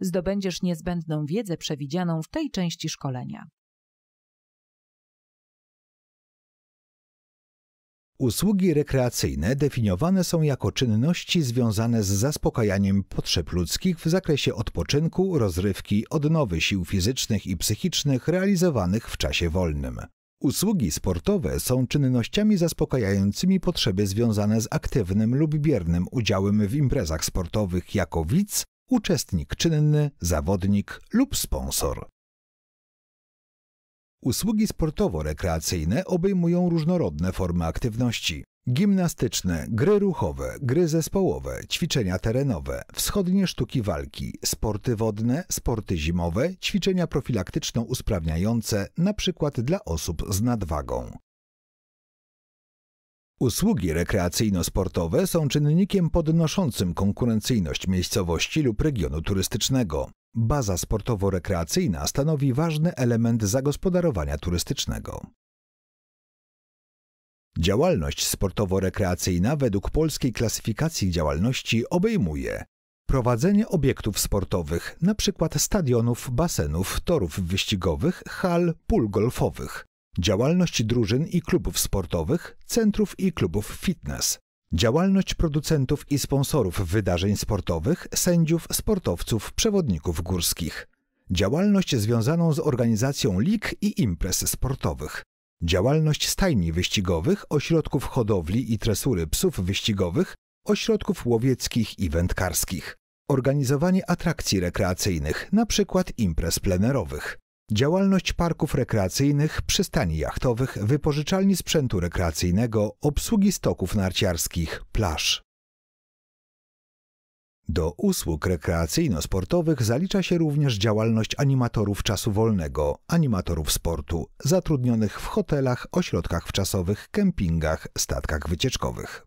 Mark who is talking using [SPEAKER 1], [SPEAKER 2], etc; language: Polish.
[SPEAKER 1] zdobędziesz niezbędną wiedzę przewidzianą w tej części szkolenia.
[SPEAKER 2] Usługi rekreacyjne definiowane są jako czynności związane z zaspokajaniem potrzeb ludzkich w zakresie odpoczynku, rozrywki, odnowy sił fizycznych i psychicznych realizowanych w czasie wolnym. Usługi sportowe są czynnościami zaspokajającymi potrzeby związane z aktywnym lub biernym udziałem w imprezach sportowych jako widz uczestnik czynny, zawodnik lub sponsor. Usługi sportowo-rekreacyjne obejmują różnorodne formy aktywności. Gimnastyczne, gry ruchowe, gry zespołowe, ćwiczenia terenowe, wschodnie sztuki walki, sporty wodne, sporty zimowe, ćwiczenia profilaktyczno-usprawniające, np. dla osób z nadwagą. Usługi rekreacyjno-sportowe są czynnikiem podnoszącym konkurencyjność miejscowości lub regionu turystycznego. Baza sportowo-rekreacyjna stanowi ważny element zagospodarowania turystycznego. Działalność sportowo-rekreacyjna według polskiej klasyfikacji działalności obejmuje prowadzenie obiektów sportowych, np. stadionów, basenów, torów wyścigowych, hal, pól golfowych, Działalność drużyn i klubów sportowych, centrów i klubów fitness. Działalność producentów i sponsorów wydarzeń sportowych, sędziów, sportowców, przewodników górskich. Działalność związaną z organizacją lig i imprez sportowych. Działalność stajni wyścigowych, ośrodków hodowli i tresury psów wyścigowych, ośrodków łowieckich i wędkarskich. Organizowanie atrakcji rekreacyjnych, np. imprez plenerowych. Działalność parków rekreacyjnych, przystani jachtowych, wypożyczalni sprzętu rekreacyjnego, obsługi stoków narciarskich, plaż. Do usług rekreacyjno-sportowych zalicza się również działalność animatorów czasu wolnego, animatorów sportu, zatrudnionych w hotelach, ośrodkach wczasowych, kempingach, statkach wycieczkowych.